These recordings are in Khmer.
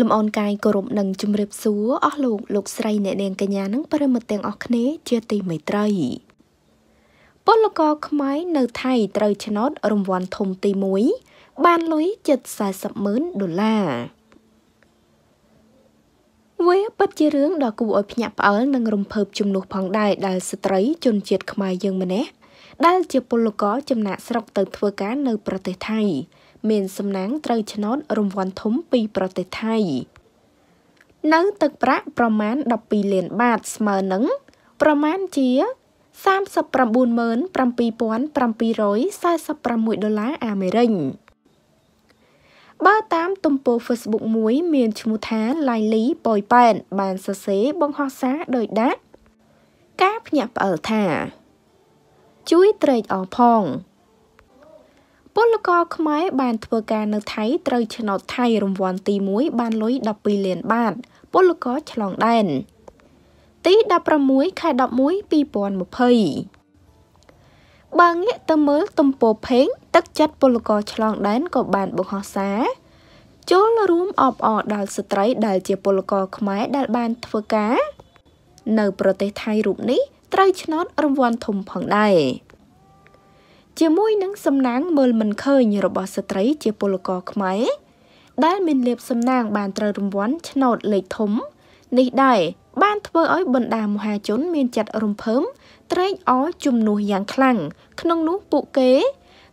លំអនកាយគោរពនឹងជំរាបសួរអស់លោក លោកស្រីអ្នកនាងកញ្ញានិងប្រិមត្តទាំងអស់គ្នា ជាទីមេត្រីពលករខ្មែរនៅថៃត្រូវឆ្នោតរង្វាន់ធំទី1បានលុយជិត40ម៉ឺនដុល្លារវាពិតជារឿងដ៏គួរឲ្យភ្ញាក់ផ្អើលនិងរំភើបជំនួសផងដែរដែលស្ត្រី ជនជាតិខ្មែរយើងម្នាក់ដែល ជាពលករចំណាក់ស្រុកទៅ ធ្វើការនៅ ប្រទេសថៃមានសំណាងត្រូវឆ្នោតរង្វាន់ធំពីប្រទេសថៃនៅទឹកប្រាក់ប្រមាណ12លានបាតស្មើនឹងប្រមាណជា397746ដុល្លារអាមេរិកបើតាម ទំព័រ Facebook មួយមាន ឈ្មោះថា Laili Boy Pan បានសរសេរបង្ហោះសារដោយដាក់ការភ្ញាក់ផ្អើលថា ជួយត្រេកអរផងពលករខ្មែរបានធ្វើការនៅថៃត្រូវឆ្នោតថៃរង្វាន់ទី1បានលុយ12លាន បាតពលករឆ្លងដែនទី16ខែ11 2020បើងាកទៅមើលទំព័រផេង ទឹកចិត្តពលករឆ្លងដែនក៏បានបង្ហោះសារចូលរួមអបអរដល់ស្ត្រីដែលជាពលករខ្មែរដែលបានធ្វើការ នៅ ប្រទេសថៃរូបនេះត្រូវឆ្នោតរង្វាន់ធំផងដែរជាមួយនឹងសំណាងមើលមិនឃើញរបស់ស្ត្រីជាពលករខ្មែរដែលមានលៀបសំណាងបានត្រូវរង្វាន់ឆ្នោតលេខធំ នេះដែរបានធ្វើឲ្យបណ្ដាមហាជនមានចិត្តរំភើបត្រេកអរជំនួសយ៉ាងខ្លាំងក្នុងនោះពួកគេ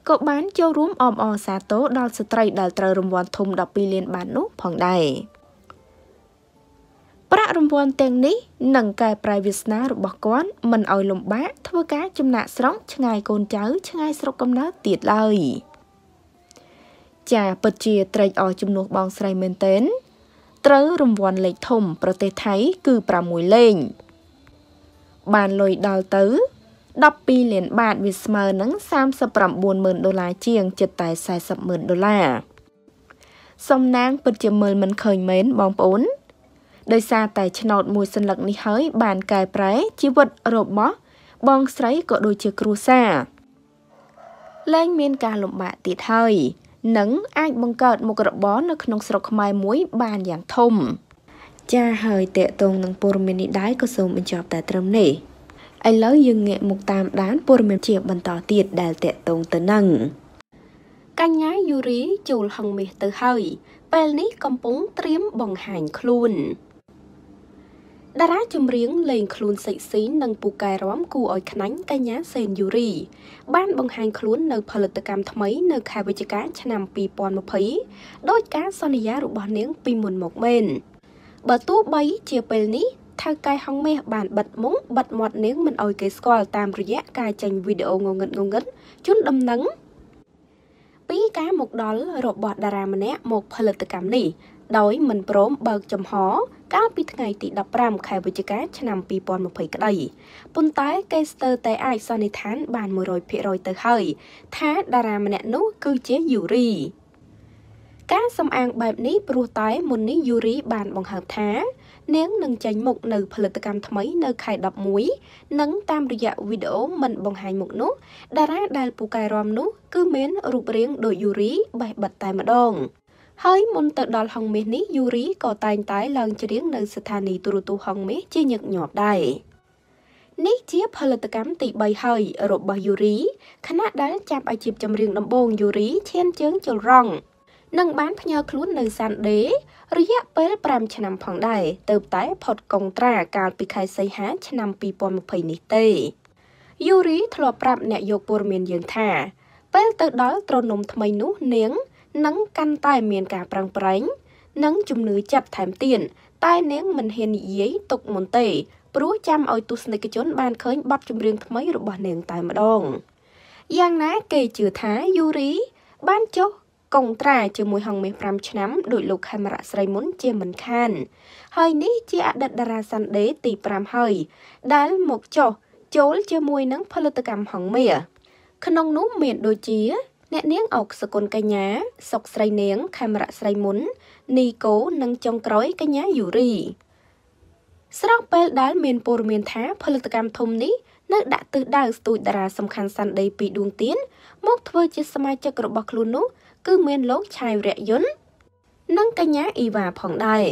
ក៏បានចូលរួមអមអរសាទរដល់ស្ត្រីដែលត្រូវរង្វាន់ធំ12លានបាតនោះផងដែរ។ប្រាក់រង្វាន់ទាំងនេះនឹងកែប្រែវាសនារបស់គាត់មិនឲ្យលំបាក ធ្វើការចំណាក់ស្រុកឆ្ងាយកូនចៅ ឆ្ងាយស្រុកកំណើតទៀតឡើយចាពិតជា ត្រេកអរជំនួសបងស្រីមែនទែនត្រូវរង្វាន់លេខធំ ប្រទេសថៃ គឺ6លេខបានលុយដល់ទៅ12លាន បាតវាស្មើនឹង39,000ដុល្លារជាងចិត្តតែ40,000ដុល្លារសំណាងពិតជាមើលមិនឃើញមែនបងប្អូនដោយសារតែឆ្នោតមួយសន្លឹកនេះហើយបានកែប្រែជីវិតរបស់ បងស្រីក៏ដូចជាគ្រួសារលែងមានការលំបាកទៀតហើយនឹងអាចបង្កើតមុខរបរនៅក្នុងស្រុកខ្មែរមួយបានយ៉ាងធំ ចាហើយតកតងនឹងព័ត៌មាននេះដែរក៏សូមបញ្ចប់តែត្រឹមនេះឥឡូវយើងងាកមកតាមដានព័ត៌មានជាបន្តទៀតដែលតកតងទៅនឹងកញ្ញាយូរីជួលហឹងមាសទៅហើយពេលនេះកំពុងត្រៀមបង្ហាញខ្លួនតារាចម្រៀងលេងខ្លួនសេកស៊ីនិងពូកែរំគូឲ្យខ្នាញ់កញ្ញាសេនយូរីបានបង្ហាញខ្លួននៅ ផលិតកម្មថ្មីនៅខែវិច្ឆិកាឆ្នាំ2020ដោយការសន្យារបស់នាងពីមុនមកមែនបើទោះបីជាពេលនេះថៅកែហងមាសបានបិទមុខបិទមាត់នាងមិនឲ្យគេស្គាល់តាមរយៈការចេញវីដេអូងងឹតងងឹតជូនដំណឹងការមកដល់របស់តារាម្នាក់មកផលិតកម្មនេះដោយមិនព្រមបើកចំហកាលពីថ្ងៃទី15ខែវិច្ឆិកាឆ្នាំ2020ក្តីប៉ុន្តែគេស្ទើរតែអាចសន្និដ្ឋាន បាន100%ទៅហើយថាតារាម្នាក់នោះគឺជាយូរីការសំអាងបែបនេះព្រោះតែ មុននេះយូរី បានបង្ហើបថានាងនឹងចេញមុខនៅផលិតកម្មថ្មីនៅខែ11និងតាមរយៈវីដេអូមិនបង្ហាញមុខនោះតារាដែលពូកែរំនោះគឺមានរូបរាងដូចយូរីបេះបិទតែម្ដងហើយមុនទៅដល់ហងមាសនេះយូរីក៏តែងតែឡើងច្រៀងនៅស្ថានីយ៍ទូរទស្សន៍ហងមាសជាញឹកញាប់ដែរនេះជាផលិតកម្មទី3ហើយរបស់យូរីខណៈដែលចាប់អាជីពចម្រៀងដំបូងយូរីឈានជើងចូលរងនិងបានផ្ញើខ្លួននៅសាន់ដេរយៈពេល5ឆ្នាំផងដែរទើបតែផុតកុងត្រាកាលពីខែសីហា ឆ្នាំ2020នេះទេយូរីធ្លាប់ប្រាប់អ្នកយកព័ត៌មានយើងថាពេលទៅដល់ត្រនំថ្មីនោះនាងនឹងកាន់តែមានការប្រឹងប្រែងនិងជំនឿចិត្តថែមទៀតតែនាង មិនហ៊ាននិយាយទុកមុនទេព្រោះចាំឲ្យទស្សនិកជនបានឃើញបទចម្រៀងថ្មីរបស់នាង តែម្ដងយ៉ាងណាគេជឿថាយូរីបានចុះកុងត្រាជាមួយហងមាស5ឆ្នាំដោយលោកខេមរៈស្រីមុន ជាមិនខាន ហើយនេះជាអតីតតារាសាន់ដេទី5ហើយ ដែលមកចុះចូល ជាមួយនឹងផលិតកម្មហងមាសក្នុង នោះមានដូចជា អ្នកនាងអុកសកុនកញ្ញា សុកស្រីនាងខេមរៈស្រីមុន នីកូនិងចុងក្រោយកញ្ញាយូរីស្រាប់ពេលដែលមានព័ត៌មានថាផលិតកម្មធំនេះនៅដាក់ទិសដៅស្ទូចតារាសំខាន់សាន់ដីពីដួងទៀនមកធ្វើជាសមាជិករបស់ខ្លួននោះគឺមានលោកឆៃរៈយុននិងកញ្ញាអ៊ីវ៉ាផងដែរ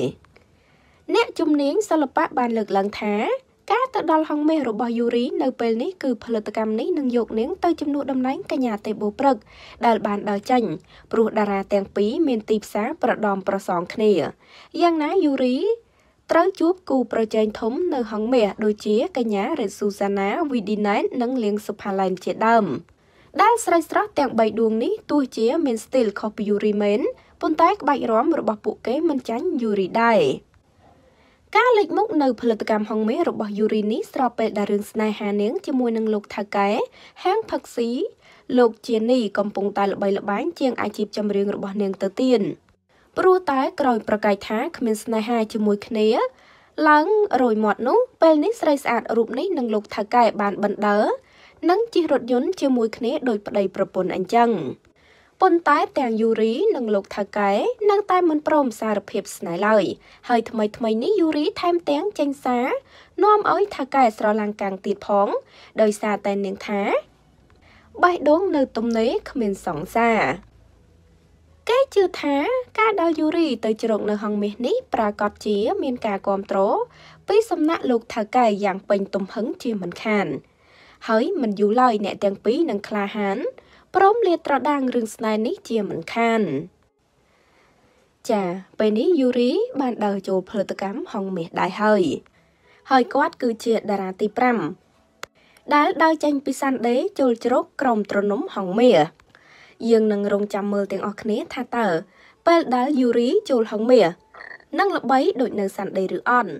អ្នកជំនាញសិល្បៈបានលើកឡើងថា ការទៅដល់ហងមេរបស់យូរីនៅពេលនេះគឺផលិតកម្មនេះនឹងយកនាងទៅជំនួសតំណែងកញ្ញាទេបូព្រឹកដែលបានដើរចេញព្រោះតារាទាំងពីរមានទីផ្សារប្រដំប្រសងគ្នាយ៉ាងណាយូរីត្រូវជួបគូប្រជែងធំនៅហងមាសដូចជាកញ្ញារិទ្ធសុសាណាវីឌីណែននិងលៀងសុផាឡែនជាដើមដែល ស្រីស្រស់ទាំង3ដួងនេះទោះជាមានស្ទីលខុសពី Yuri Men ប៉ុន្តែក្បាច់រាំរបស់ពួកគេមិនចាញ់ Yuri ដែរការលេចមុខនៅផលិតកម្មហងមាសរបស់ Yuri នេះស្របពេលដែលរឿងស្នេហានាងជាមួយនឹងលោកថៅកែហាងផឹកស៊ីលោកជានីកំពុងតែល្បីល្បាញជាងអាជីពចម្រៀងរបស់នាងទៅទៀត។ព្រោះតែក្រោយប្រកែកថាគ្មានស្នេហាជាមួយគ្នាឡើងរយមាត់នោះពេលនេះស្រីស្អាតរូបនេះនឹងលោកថៅកែបានបណ្ដើនិងជិះរថយន្តជាមួយគ្នាដោយប្តីប្រពន្ធអញ្ចឹងប៉ុន្តែទាំងយូរីនិងលោកថៅកែនៅតែមិនព្រមសារភាពស្នេហ៍ឡើយហើយថ្មីថ្មីនេះយូរីថែមទាំងចេញសារនាំឲ្យថៅកែស្រឡាំងកាំងទៀតផងដោយសារតែនាងថាបេះដូងនៅទំនេរគ្មានសង្សារគេជឿថាការដើរយូរីទៅជ្រកនៅហងមាសនេះប្រាកដជា មានការគ្រប់គ្រងពីសំណាក់លោកថៅកែយ៉ាងពេញទំហឹងជាមិនខាន ហើយមិនយូរឡើយអ្នកទាំងពីរនឹងក្លាហានព្រមលាតត្រដាងរឿងស្នេហ៍នេះជាមិនខាន ចាពេលនេះយូរីបានដើរចូលផលិតកម្មហងមាសដែរហើយ ហើយគាត់គឺជាតារាទី5ដែលដើរចេញពីសាន់ដេចូលជ្រកក្រុមត្រនំហងមាសយើងនឹងរងចាំមើលទាំងអស់គ្នាថាតើពេលដែលយូរីចូលហឹងមៀនឹងល្បីដូចនៅសាន់ដេឬអត់